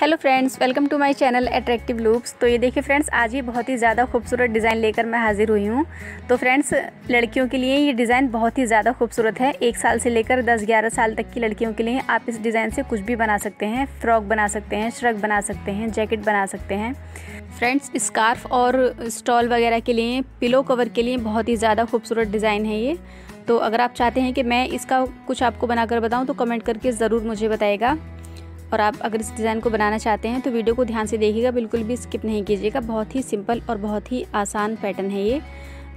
hello friends welcome to my channel attractive looks तो ये देखिए फ्रेंड्स आज ही बहुत ही ज़्यादा खूबसूरत डिज़ाइन लेकर मैं हाज़िर हुई हूँ तो फ्रेंड्स लड़कियों के लिए ये डिज़ाइन बहुत ही ज़्यादा खूबसूरत है एक साल से लेकर दस ग्यारह साल तक की लड़कियों के लिए आप इस डिज़ाइन से कुछ भी बना सकते हैं फ्रॉक बना सकते हैं श्रग बना सकते हैं जैकेट बना सकते हैं फ्रेंड्स स्कार्फ और स्टॉल वगैरह के लिए पिलो कवर के लिए बहुत ही ज़्यादा खूबसूरत डिज़ाइन है ये तो अगर आप चाहते हैं कि मैं इसका कुछ आपको बनाकर बताऊं तो कमेंट करके ज़रूर मुझे बताएगा और आप अगर इस डिज़ाइन को बनाना चाहते हैं तो वीडियो को ध्यान से देखिएगा बिल्कुल भी स्किप नहीं कीजिएगा बहुत ही सिंपल और बहुत ही आसान पैटर्न है ये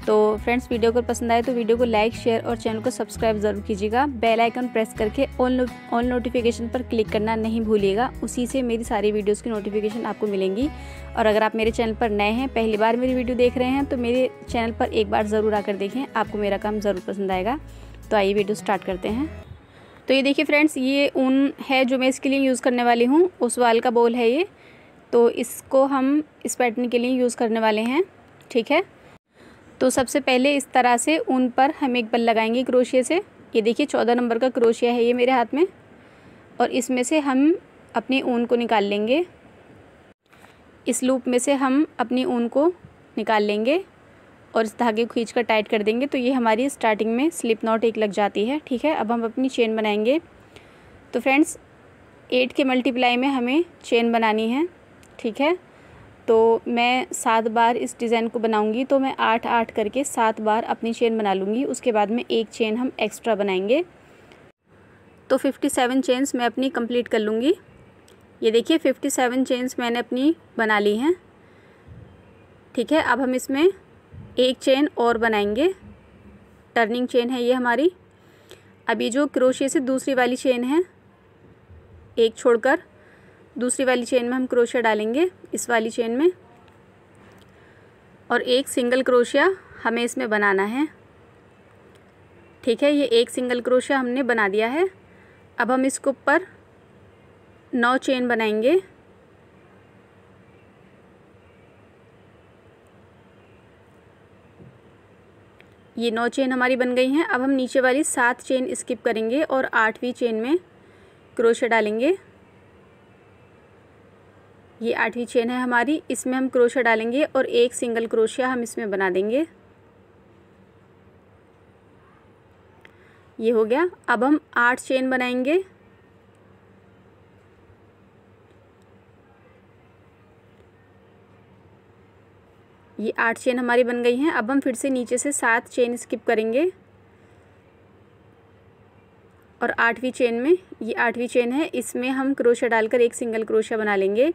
तो फ्रेंड्स वीडियो अगर पसंद आए तो वीडियो को लाइक शेयर और चैनल को सब्सक्राइब जरूर कीजिएगा बेल आइकन प्रेस करके ऑल नो, ऑल नोटिफिकेशन पर क्लिक करना नहीं भूलिएगा उसी से मेरी सारी वीडियोस की नोटिफिकेशन आपको मिलेंगी और अगर आप मेरे चैनल पर नए हैं पहली बार मेरी वीडियो देख रहे हैं तो मेरे चैनल पर एक बार ज़रूर आकर देखें आपको मेरा काम ज़रूर पसंद आएगा तो आइए वीडियो स्टार्ट करते हैं तो ये देखिए फ्रेंड्स ये ऊन है जो मैं इसके लिए यूज़ करने वाली हूँ उस वाल का बोल है ये तो इसको हम इस पैटर्न के लिए यूज़ करने वाले हैं ठीक है तो सबसे पहले इस तरह से ऊन पर हम एक बल लगाएंगे क्रोशिए से ये देखिए चौदह नंबर का क्रोशिया है ये मेरे हाथ में और इसमें से हम अपनी ऊन को निकाल लेंगे इस लूप में से हम अपनी ऊन को निकाल लेंगे और इस धागे को खींच कर टाइट कर देंगे तो ये हमारी स्टार्टिंग में स्लिप नॉट एक लग जाती है ठीक है अब हम अपनी चेन बनाएंगे तो फ्रेंड्स एट के मल्टीप्लाई में हमें चेन बनानी है ठीक है तो मैं सात बार इस डिज़ाइन को बनाऊंगी तो मैं आठ आठ करके सात बार अपनी चेन बना लूँगी उसके बाद में एक चेन हम एक्स्ट्रा बनाएंगे तो फिफ्टी सेवन चेन्स मैं अपनी कंप्लीट कर लूँगी ये देखिए फिफ्टी सेवन चेन्स मैंने अपनी बना ली हैं ठीक है अब हम इसमें एक चेन और बनाएंगे टर्निंग चेन है ये हमारी अभी जो क्रोशिया से दूसरी वाली चेन है एक छोड़कर दूसरी वाली चेन में हम क्रोशिया डालेंगे इस वाली चेन में और एक सिंगल क्रोशिया हमें इसमें बनाना है ठीक है ये एक सिंगल क्रोशिया हमने बना दिया है अब हम इसके ऊपर नौ चेन बनाएंगे ये नौ चेन हमारी बन गई हैं अब हम नीचे वाली सात चेन स्किप करेंगे और आठवीं चेन में क्रोशे डालेंगे ये आठवीं चेन है हमारी इसमें हम क्रोशा डालेंगे और एक सिंगल क्रोशिया हम इसमें बना देंगे ये हो गया अब हम आठ चेन बनाएंगे ये आठ चेन हमारी बन गई हैं अब हम फिर से नीचे से सात चेन स्किप करेंगे और आठवीं चेन में ये आठवीं चेन है इसमें हम क्रोशा डालकर एक सिंगल क्रोशा बना लेंगे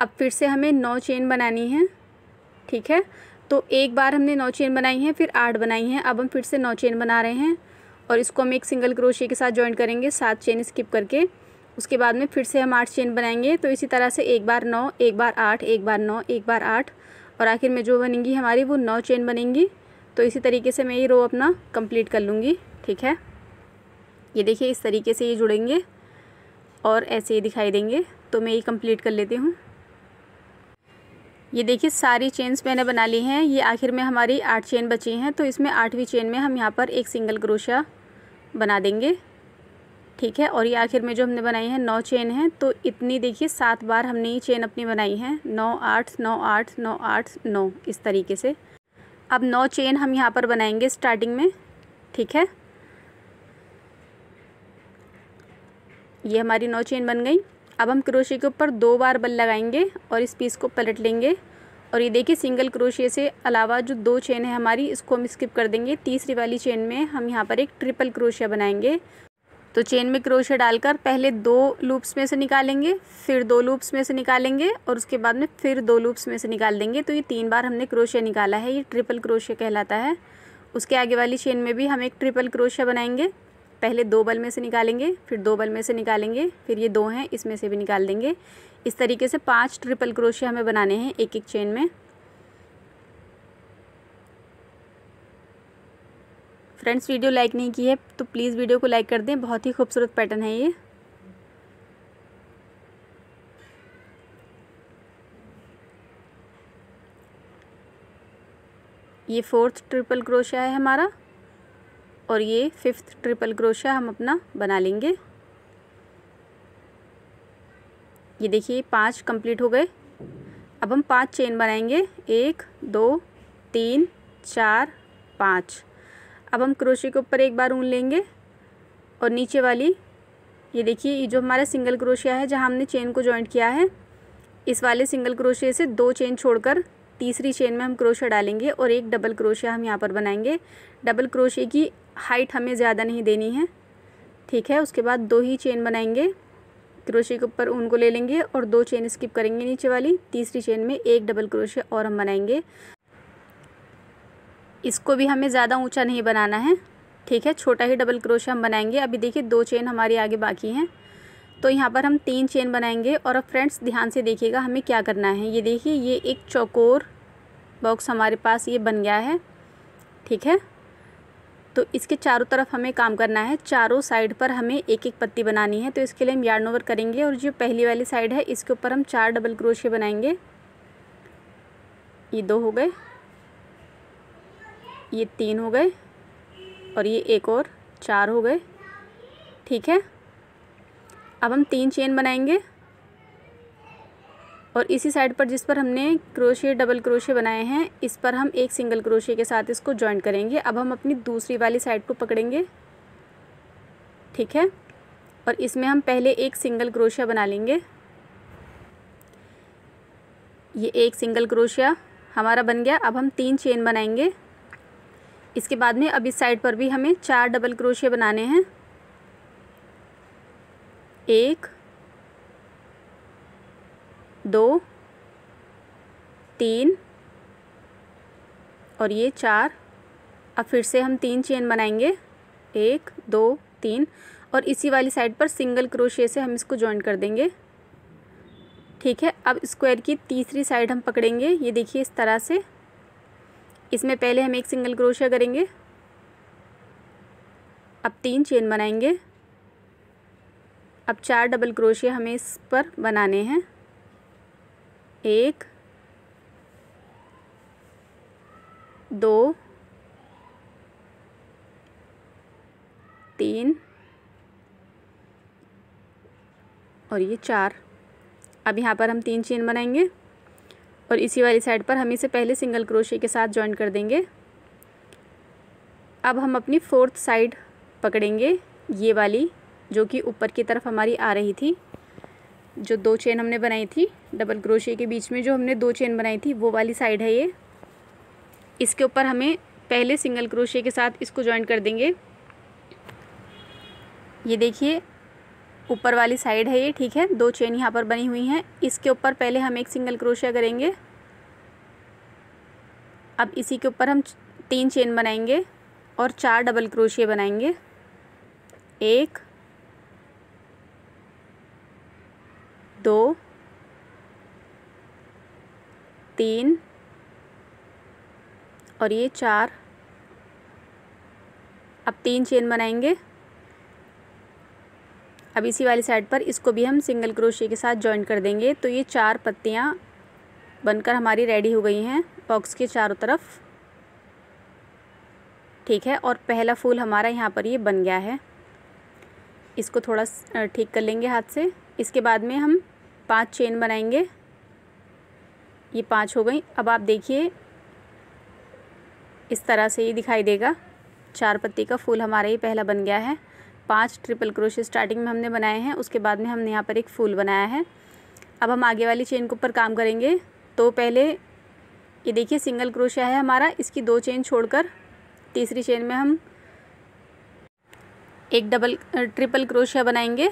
अब फिर से हमें नौ चेन बनानी है ठीक है तो एक बार हमने नौ चेन बनाई हैं फिर आठ बनाई हैं अब हम फिर से नौ चेन बना रहे हैं और इसको हम एक सिंगल क्रोशे के साथ ज्वाइन करेंगे सात चेन स्किप करके उसके बाद में फिर से हम आठ चेन बनाएंगे तो इसी तरह से एक बार नौ एक बार आठ एक बार नौ एक बार आठ और आखिर में जो बनेंगी हमारी वो नौ चेन बनेंगी तो इसी तरीके से मैं ये रो अपना कंप्लीट कर लूँगी ठीक है ये देखिए इस तरीके से ये जुड़ेंगे और ऐसे ही दिखाई देंगे तो मैं ये कंप्लीट कर लेती हूँ ये देखिए सारी चेन्स मैंने बना ली हैं ये आखिर में हमारी आठ चेन बची हैं तो इसमें आठवीं चेन में हम यहाँ पर एक सिंगल क्रोशा बना देंगे ठीक है और ये आखिर में जो हमने बनाई है नौ चेन है तो इतनी देखिए सात बार हमने ये चेन अपनी बनाई है नौ आठ नौ आठ नौ आठ नौ इस तरीके से अब नौ चेन हम यहाँ पर बनाएंगे स्टार्टिंग में ठीक है ये हमारी नौ चेन बन गई अब हम क्रोशे के ऊपर दो बार बल लगाएंगे और इस पीस को पलट लेंगे और ये देखिए सिंगल क्रोशिए से अलावा जो दो चेन है हमारी इसको हम स्किप कर देंगे तीसरी वाली चेन में हम यहाँ पर एक ट्रिपल क्रोशिया बनाएंगे तो चेन में क्रोशिया डालकर पहले दो लूप्स में से निकालेंगे फिर दो लूप्स में से निकालेंगे और उसके बाद में फिर दो लूप्स में से निकाल देंगे तो ये तीन बार हमने क्रोशिया निकाला है ये ट्रिपल क्रोशिया कहलाता है उसके आगे वाली चेन में भी हम एक ट्रिपल क्रोशिया बनाएंगे पहले दो बल में से निकालेंगे फिर दो बल में से निकालेंगे फिर ये दो हैं इसमें से भी निकाल देंगे इस तरीके से पाँच ट्रिपल क्रोशे हमें बनाने हैं एक एक चेन में फ्रेंड्स वीडियो लाइक नहीं की है तो प्लीज़ वीडियो को लाइक कर दें बहुत ही खूबसूरत पैटर्न है ये ये फोर्थ ट्रिपल क्रोशिया है हमारा और ये फिफ्थ ट्रिपल क्रोशिया हम अपना बना लेंगे ये देखिए पांच कंप्लीट हो गए अब हम पांच चेन बनाएंगे एक दो तीन चार पाँच अब हम क्रोशे के ऊपर एक बार ऊन लेंगे और नीचे वाली ये देखिए ये जो हमारा सिंगल क्रोशिया है जहाँ हमने चेन को जॉइंट किया है इस वाले सिंगल क्रोशे से दो चेन छोड़कर तीसरी चेन में हम क्रोशिया डालेंगे और एक डबल क्रोशिया हम यहाँ पर बनाएंगे डबल क्रोशे की हाइट हमें ज़्यादा नहीं देनी है ठीक है उसके बाद दो ही चेन बनाएंगे क्रोशे के ऊपर ऊन को ले लेंगे और दो चेन स्किप करेंगे नीचे वाली तीसरी चेन में एक डबल क्रोशे और हम बनाएंगे इसको भी हमें ज़्यादा ऊंचा नहीं बनाना है ठीक है छोटा ही डबल क्रोश हम बनाएंगे अभी देखिए दो चेन हमारी आगे बाकी हैं तो यहाँ पर हम तीन चेन बनाएंगे और अब फ्रेंड्स ध्यान से देखिएगा हमें क्या करना है ये देखिए ये एक चौकोर बॉक्स हमारे पास ये बन गया है ठीक है तो इसके चारों तरफ हमें काम करना है चारों साइड पर हमें एक एक पत्ती बनानी है तो इसके लिए हम यार्न ओवर करेंगे और जो पहली वाली साइड है इसके ऊपर हम चार डबल क्रोशे बनाएंगे ये दो हो गए ये तीन हो गए और ये एक और चार हो गए ठीक है अब हम तीन चेन बनाएंगे और इसी साइड पर जिस पर हमने क्रोशे डबल क्रोशे बनाए हैं इस पर हम एक सिंगल क्रोशे के साथ इसको जॉइन करेंगे अब हम अपनी दूसरी वाली साइड को पकड़ेंगे ठीक है और इसमें हम पहले एक सिंगल क्रोशिया बना लेंगे ये एक सिंगल क्रोशिया हमारा बन गया अब हम तीन चेन बनाएंगे इसके बाद में अब इस साइड पर भी हमें चार डबल क्रोशे बनाने हैं एक दो तीन और ये चार अब फिर से हम तीन चेन बनाएंगे एक दो तीन और इसी वाली साइड पर सिंगल क्रोशे से हम इसको ज्वाइंट कर देंगे ठीक है अब स्क्वायर की तीसरी साइड हम पकड़ेंगे ये देखिए इस तरह से इसमें पहले हम एक सिंगल क्रोशिया करेंगे अब तीन चेन बनाएंगे अब चार डबल क्रोशिया हमें इस पर बनाने हैं एक दो तीन और ये चार अब यहाँ पर हम तीन चेन बनाएंगे और इसी वाली साइड पर हम इसे पहले सिंगल क्रोशे के साथ ज्वाइन कर देंगे अब हम अपनी फोर्थ साइड पकड़ेंगे ये वाली जो कि ऊपर की तरफ हमारी आ रही थी जो दो चेन हमने बनाई थी डबल क्रोशे के बीच में जो हमने दो चेन बनाई थी वो वाली साइड है ये इसके ऊपर हमें पहले सिंगल क्रोशे के साथ इसको ज्वाइन कर देंगे ये देखिए ऊपर वाली साइड है ये ठीक है दो चेन यहाँ पर बनी हुई हैं इसके ऊपर पहले हम एक सिंगल क्रोशिया करेंगे अब इसी के ऊपर हम तीन चेन बनाएंगे और चार डबल क्रोशिया बनाएंगे एक दो तीन और ये चार अब तीन चेन बनाएंगे अब इसी वाली साइड पर इसको भी हम सिंगल क्रोशिया के साथ जॉइन कर देंगे तो ये चार पत्तियाँ बनकर हमारी रेडी हो गई हैं बॉक्स के चारों तरफ ठीक है और पहला फूल हमारा यहाँ पर ये बन गया है इसको थोड़ा ठीक कर लेंगे हाथ से इसके बाद में हम पांच चेन बनाएंगे ये पांच हो गई अब आप देखिए इस तरह से ये दिखाई देगा चार पत्ती का फूल हमारा ये पहला बन गया है पांच ट्रिपल क्रोशे स्टार्टिंग में हमने बनाए हैं उसके बाद में हमने यहाँ पर एक फूल बनाया है अब हम आगे वाली चेन के ऊपर काम करेंगे तो पहले ये देखिए सिंगल क्रोशिया है हमारा इसकी दो चेन छोड़कर तीसरी चेन में हम एक डबल ट्रिपल क्रोशिया बनाएंगे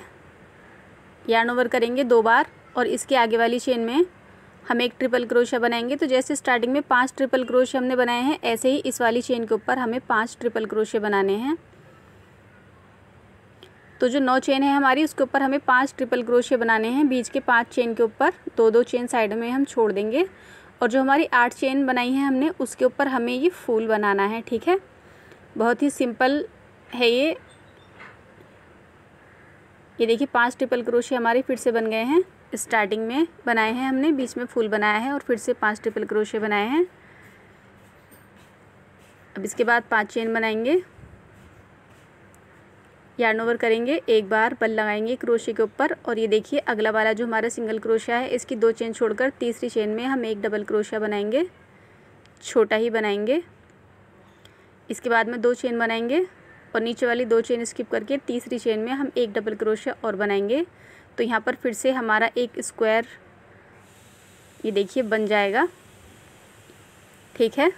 यार्न ओवर करेंगे दो बार और इसके आगे वाली चेन में हम एक ट्रिपल क्रोशिया बनाएंगे तो जैसे स्टार्टिंग में पांच ट्रिपल क्रोशिया हमने बनाए हैं ऐसे ही इस वाली चेन के ऊपर हमें पांच ट्रिपल क्रोशिया बनाने हैं तो जो नौ चेन है हमारी उसके ऊपर हमें पांच ट्रिपल क्रोशे बनाने हैं बीच के पांच चेन के ऊपर दो दो चेन साइड में हम छोड़ देंगे और जो हमारी आठ चेन बनाई है हमने उसके ऊपर हमें ये फूल बनाना है ठीक है बहुत ही सिंपल है ये ये देखिए पांच ट्रिपल क्रोशे हमारे फिर से बन गए हैं स्टार्टिंग में बनाए हैं हमने बीच में फूल बनाया है और फिर से पाँच ट्रिपल क्रोशे बनाए हैं अब इसके बाद पाँच चेन बनाएंगे यार्न ओवर करेंगे एक बार बल लगाएंगे क्रोशे के ऊपर और ये देखिए अगला वाला जो हमारा सिंगल क्रोशिया है इसकी दो चेन छोड़कर तीसरी चेन में हम एक डबल क्रोशिया बनाएंगे छोटा ही बनाएंगे इसके बाद में दो चेन बनाएंगे और नीचे वाली दो चेन स्किप करके तीसरी चेन में हम एक डबल क्रोशिया और बनाएंगे तो यहाँ पर फिर से हमारा एक स्क्वायर ये देखिए बन जाएगा ठीक है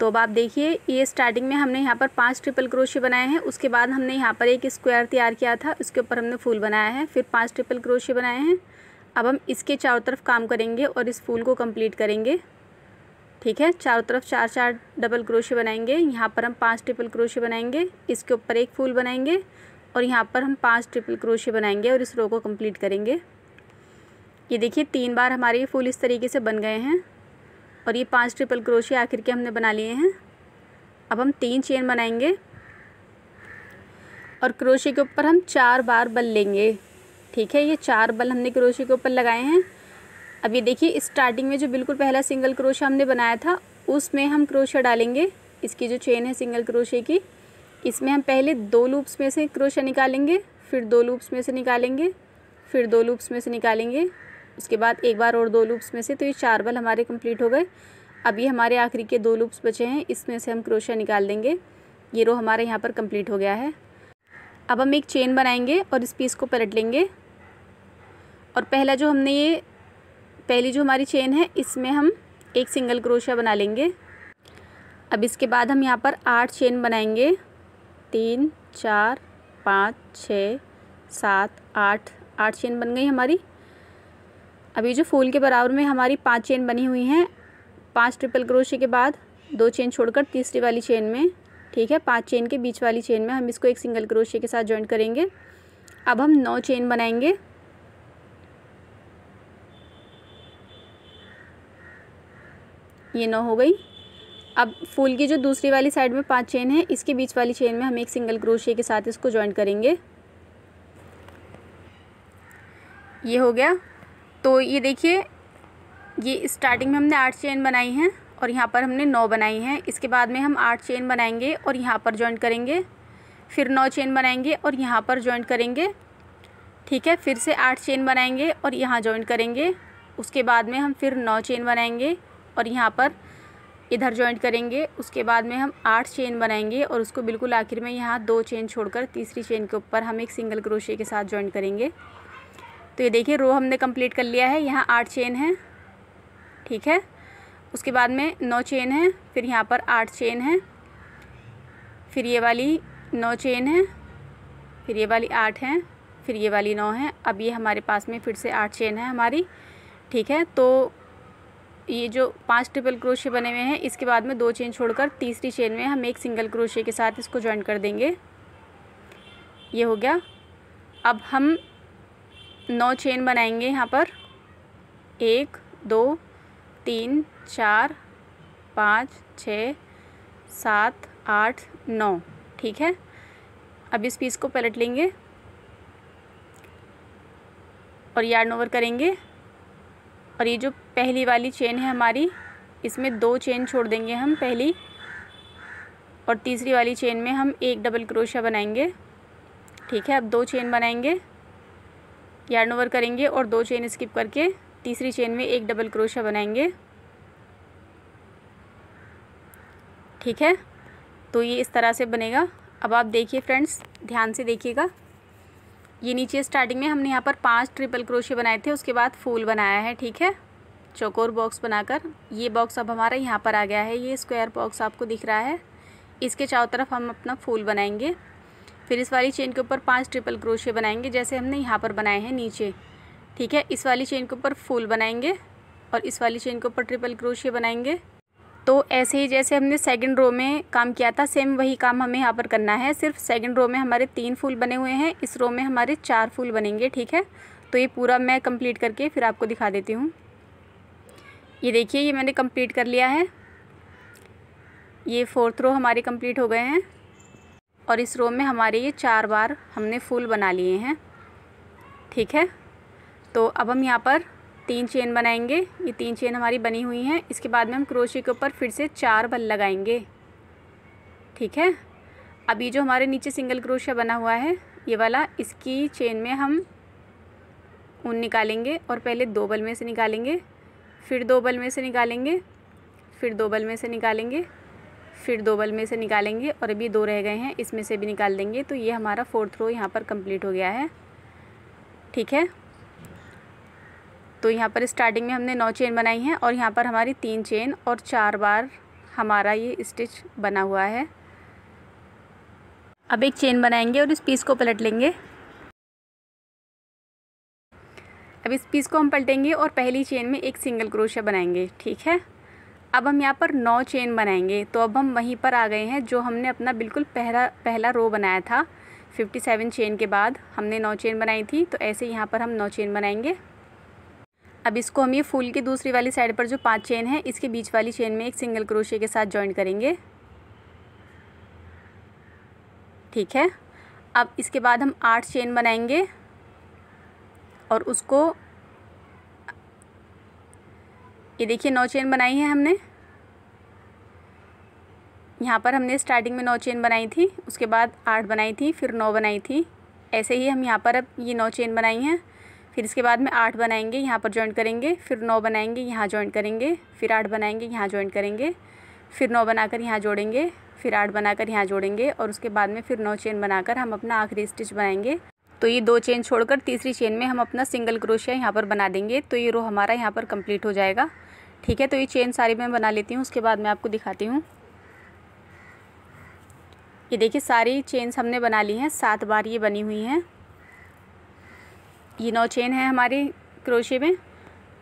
तो अब आप देखिए ये स्टार्टिंग में हमने यहाँ पर पांच ट्रिपल क्रोशे बनाए हैं उसके बाद हमने यहाँ पर एक स्क्वायर तैयार किया था उसके ऊपर हमने फूल बनाया है फिर पांच ट्रिपल क्रोशे बनाए हैं अब हम इसके चारों तरफ काम करेंगे और इस फूल को कंप्लीट करेंगे ठीक है चारों तरफ चार चार डबल क्रोशे बनाएंगे यहाँ पर हम पाँच ट्रिपल क्रोशे बनाएंगे इसके ऊपर एक फूल बनाएंगे और यहाँ पर हम पाँच ट्रिपल क्रोशे बनाएंगे और इस रो को कम्प्लीट करेंगे ये देखिए तीन बार हमारे ये फूल इस तरीके से बन गए हैं और ये पांच ट्रिपल क्रोशे आखिर के हमने बना लिए हैं अब हम तीन चेन बनाएंगे और क्रोशे के ऊपर हम चार बार बल लेंगे ठीक है ये चार बल हमने क्रोशे के ऊपर लगाए हैं अब ये देखिए स्टार्टिंग में जो बिल्कुल पहला सिंगल क्रोशा हमने बनाया था उसमें हम क्रोशा डालेंगे इसकी जो चेन है सिंगल क्रोशे की इसमें हम पहले दो लूप्स में से क्रोशा निकालेंगे फिर दो लूप्स में से निकालेंगे फिर दो लूप्स में से निकालेंगे उसके बाद एक बार और दो लूप्स में से तो ये चार बल हमारे कंप्लीट हो गए अब ये हमारे आखिरी के दो लूप्स बचे हैं इसमें से हम क्रोशिया निकाल देंगे ये रो हमारे यहाँ पर कंप्लीट हो गया है अब हम एक चेन बनाएंगे और इस पीस को पलट लेंगे और पहला जो हमने ये पहली जो हमारी चेन है इसमें हम एक सिंगल क्रोशिया बना लेंगे अब इसके बाद हम यहाँ पर आठ चेन बनाएंगे तीन चार पाँच छः सात आठ आठ चेन बन गई हमारी अभी जो फूल के बराबर में हमारी पांच चेन बनी हुई हैं पांच ट्रिपल क्रोशे के बाद दो चेन छोड़कर तीसरी वाली चेन में ठीक है पांच चेन के बीच वाली चेन में हम इसको एक सिंगल क्रोशे के साथ ज्वाइन करेंगे अब हम नौ चेन बनाएंगे ये नौ हो गई अब फूल की जो दूसरी वाली साइड में पांच चेन है इसके बीच वाली चेन में हम एक सिंगल क्रोशे के साथ इसको ज्वाइन करेंगे ये हो गया तो ये देखिए ये स्टार्टिंग में हमने आठ चेन बनाई हैं और यहाँ पर हमने नौ बनाई हैं इसके बाद में हम आठ चेन बनाएंगे और यहाँ पर जॉइंट करेंगे फिर नौ चेन बनाएंगे और यहाँ पर जॉइंट करेंगे ठीक है फिर से आठ चेन बनाएंगे और यहाँ जॉइंट करेंगे उसके बाद में हम फिर नौ चेन बनाएंगे और यहाँ पर इधर जॉइंट करेंगे उसके बाद में हम आठ चेन बनाएंगे और उसको बिल्कुल आखिर में यहाँ दो चेन छोड़कर तीसरी चेन के ऊपर हम एक सिंगल क्रोशे के साथ जॉइंट करेंगे तो ये देखिए रो हमने कंप्लीट कर लिया है यहाँ आठ चेन है ठीक है उसके बाद में नौ चेन है फिर यहाँ पर आठ चेन है फिर ये वाली नौ चेन है फिर ये वाली आठ है फिर ये वाली नौ है अब ये हमारे पास में फिर से आठ चेन है हमारी ठीक है तो ये जो पांच ट्रिपल क्रोशे बने हुए हैं इसके बाद में दो चेन छोड़कर तीसरी चेन में हम एक सिंगल क्रोशे के साथ इसको ज्वाइन कर देंगे ये हो गया अब हम नौ चेन बनाएंगे यहाँ पर एक दो तीन चार पाँच छ सात आठ नौ ठीक है अब इस पीस को पलट लेंगे और यार्न ओवर करेंगे और ये जो पहली वाली चेन है हमारी इसमें दो चेन छोड़ देंगे हम पहली और तीसरी वाली चेन में हम एक डबल क्रोशा बनाएंगे ठीक है अब दो चेन बनाएंगे यार्न ओवर करेंगे और दो चेन स्किप करके तीसरी चेन में एक डबल क्रोशा बनाएंगे ठीक है तो ये इस तरह से बनेगा अब आप देखिए फ्रेंड्स ध्यान से देखिएगा ये नीचे स्टार्टिंग में हमने यहाँ पर पांच ट्रिपल क्रोशे बनाए थे उसके बाद फूल बनाया है ठीक है चौकोर बॉक्स बनाकर ये बॉक्स अब हमारा यहाँ पर आ गया है ये स्क्वायर बॉक्स आपको दिख रहा है इसके चारों तरफ हम अपना फूल बनाएंगे फिर इस वाली चेन के ऊपर पांच ट्रिपल क्रोशे बनाएंगे जैसे हमने यहाँ पर बनाए हैं नीचे ठीक है इस वाली चेन के ऊपर फूल बनाएंगे और इस वाली चेन के ऊपर ट्रिपल क्रोशे बनाएंगे तो ऐसे ही जैसे हमने सेकंड रो में काम किया था सेम वही काम हमें यहाँ पर करना है सिर्फ सेकंड रो में हमारे तीन फूल बने हुए हैं इस रो में हमारे चार फूल बनेंगे ठीक है तो ये पूरा मैं कंप्लीट करके फिर आपको दिखा देती हूँ ये देखिए ये मैंने कंप्लीट कर लिया है ये फोर्थ रो हमारे कंप्लीट हो गए हैं और इस रो में हमारे ये चार बार हमने फूल बना लिए हैं ठीक है तो अब हम यहाँ पर तीन चेन बनाएंगे ये तीन चेन हमारी बनी हुई हैं इसके बाद में हम क्रोशे के ऊपर फिर से चार बल लगाएंगे ठीक है अभी जो हमारे नीचे सिंगल क्रोशा बना हुआ है ये वाला इसकी चेन में हम ऊन निकालेंगे और पहले दो बल में से निकालेंगे फिर दो बल में से निकालेंगे फिर दो बल में से निकालेंगे फिर दो बल में से निकालेंगे और अभी दो रह गए हैं इसमें से भी निकाल देंगे तो ये हमारा फोर्थ रो यहाँ पर कंप्लीट हो गया है ठीक है तो यहाँ पर स्टार्टिंग में हमने नौ चेन बनाई हैं और यहाँ पर हमारी तीन चेन और चार बार हमारा ये स्टिच बना हुआ है अब एक चेन बनाएंगे और इस पीस को पलट लेंगे अब इस पीस को हम पलटेंगे और पहली चेन में एक सिंगल क्रोशिया बनाएंगे ठीक है अब हम यहाँ पर नौ चेन बनाएंगे तो अब हम वहीं पर आ गए हैं जो हमने अपना बिल्कुल पहला पहला रो बनाया था 57 चेन के बाद हमने नौ चेन बनाई थी तो ऐसे यहाँ पर हम नौ चेन बनाएंगे अब इसको हम ये फूल की दूसरी वाली साइड पर जो पांच चेन है इसके बीच वाली चेन में एक सिंगल क्रोशे के साथ ज्वाइन करेंगे ठीक है अब इसके बाद हम आठ चेन बनाएंगे और उसको ये देखिए नौ चेन बनाई है हमने यहाँ पर हमने स्टार्टिंग में नौ चेन बनाई थी उसके बाद आठ बनाई थी फिर नौ बनाई थी ऐसे ही हम यहाँ पर अब ये नौ चेन बनाई हैं फिर इसके बाद में आठ बनाएंगे यहाँ पर जॉइंट करेंगे फिर नौ बनाएंगे यहाँ जॉइंट करेंगे फिर आठ बनाएंगे यहाँ जॉइंट करेंगे फिर नौ बनाकर यहाँ जोड़ेंगे फिर आठ बनाकर यहाँ जोड़ेंगे और उसके बाद में फिर नौ चेन बनाकर हम अपना आखिरी स्टिच बनाएंगे तो ये दो चेन छोड़कर तीसरी चेन में हम अपना सिंगल क्रोशिया यहाँ पर बना देंगे तो ये रो हमारा यहाँ पर कम्प्लीट हो जाएगा ठीक है तो ये चेन सारी मैं बना लेती हूँ उसके बाद मैं आपको दिखाती हूँ ये देखिए सारी चेन्स हमने बना ली हैं सात बार ये बनी हुई हैं ये नौ चेन है हमारे क्रोशे में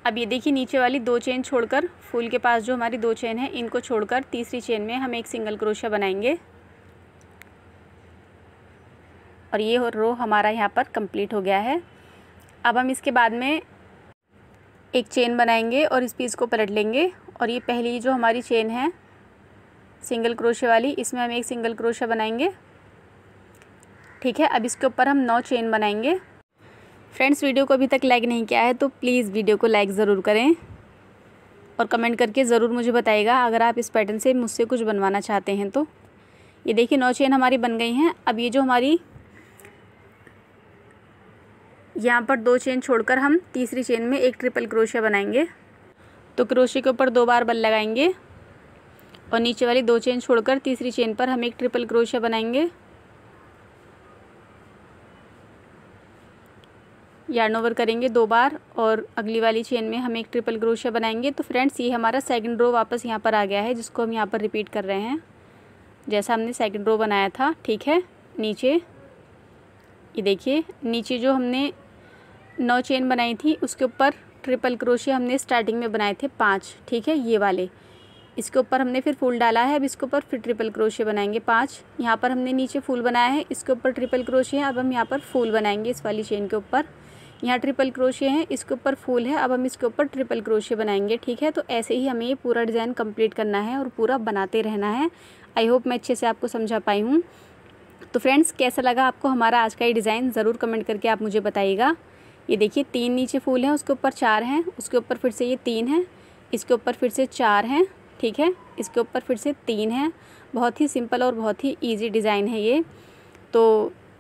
अब ये देखिए नीचे वाली दो चेन छोड़कर फूल के पास जो हमारी दो चेन है इनको छोड़कर तीसरी चेन में हम एक सिंगल क्रोशा बनाएंगे और ये रो हमारा यहाँ पर कंप्लीट हो गया है अब हम इसके बाद में एक चेन बनाएंगे और इस पीस को पलट लेंगे और ये पहली जो हमारी चेन है सिंगल क्रोशे वाली इसमें हम एक सिंगल क्रोशे बनाएंगे ठीक है अब इसके ऊपर हम नौ चेन बनाएंगे फ्रेंड्स वीडियो को अभी तक लाइक नहीं किया है तो प्लीज़ वीडियो को लाइक ज़रूर करें और कमेंट करके ज़रूर मुझे बताएगा अगर आप इस पैटर्न से मुझसे कुछ बनवाना चाहते हैं तो ये देखिए नौ चेन हमारी बन गई हैं अब ये जो हमारी यहाँ पर दो चेन छोड़कर हम तीसरी चेन में एक ट्रिपल क्रोशिया बनाएंगे तो क्रोशे के ऊपर दो बार बल लगाएंगे और नीचे वाली दो चेन छोड़कर तीसरी चेन पर हम एक ट्रिपल क्रोशिया बनाएंगे यार्न ओवर करेंगे दो बार और अगली वाली चेन में हम एक ट्रिपल क्रोशिया बनाएंगे तो फ्रेंड्स ये हमारा सेकंड रो वापस यहाँ पर आ गया है जिसको हम यहाँ पर रिपीट कर रहे हैं जैसा हमने सेकंड रो बनाया था ठीक है नीचे ये देखिए नीचे जो हमने नौ चेन बनाई थी उसके ऊपर ट्रिपल क्रोशे हमने स्टार्टिंग में बनाए थे पाँच ठीक है ये वाले इसके ऊपर हमने फिर फूल डाला है अब इसके ऊपर फिर ट्रिपल क्रोशे बनाएंगे पाँच यहाँ पर हमने नीचे फूल बनाया है इसके ऊपर ट्रिपल हैं अब हम यहाँ पर फूल बनाएंगे इस वाली चेन के ऊपर यहाँ ट्रिपल क्रोशे है इसके ऊपर फूल है अब हम इसके ऊपर ट्रिपल क्रोशे बनाएंगे ठीक है तो ऐसे ही हमें ये पूरा डिज़ाइन कंप्लीट करना है और पूरा बनाते रहना है आई होप मैं अच्छे से आपको समझा पाई हूँ तो फ्रेंड्स कैसा लगा आपको हमारा आज का ये डिज़ाइन ज़रूर कमेंट करके आप मुझे बताइएगा ये देखिए तीन नीचे फूल हैं उसके ऊपर चार हैं उसके ऊपर फिर से ये तीन हैं इसके ऊपर फिर से चार हैं ठीक है इसके ऊपर फिर से तीन हैं बहुत ही सिंपल और बहुत ही ईजी डिज़ाइन है ये तो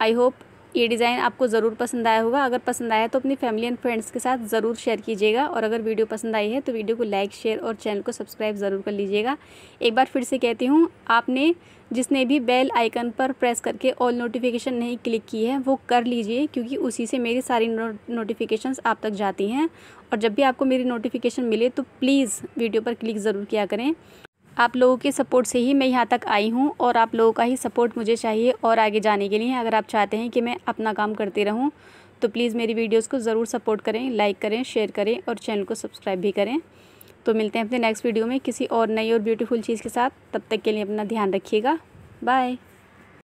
आई होप ये डिज़ाइन आपको ज़रूर पसंद आया होगा अगर पसंद आया तो अपनी फैमिली एंड फ्रेंड्स के साथ ज़रूर शेयर कीजिएगा और अगर वीडियो पसंद आई है तो वीडियो को लाइक शेयर और चैनल को सब्सक्राइब ज़रूर कर लीजिएगा एक बार फिर से कहती हूँ आपने जिसने भी बेल आइकन पर प्रेस करके ऑल नोटिफिकेशन नहीं क्लिक की है वो कर लीजिए क्योंकि उसी से मेरी सारी नो, आप तक जाती हैं और जब भी आपको मेरी नोटिफिकेशन मिले तो प्लीज़ वीडियो पर क्लिक ज़रूर किया करें आप लोगों के सपोर्ट से ही मैं यहाँ तक आई हूँ और आप लोगों का ही सपोर्ट मुझे चाहिए और आगे जाने के लिए अगर आप चाहते हैं कि मैं अपना काम करती रहूँ तो प्लीज़ मेरी वीडियोज़ को ज़रूर सपोर्ट करें लाइक करें शेयर करें और चैनल को सब्सक्राइब भी करें तो मिलते हैं अपने नेक्स्ट वीडियो में किसी और नई और ब्यूटीफुल चीज़ के साथ तब तक के लिए अपना ध्यान रखिएगा बाय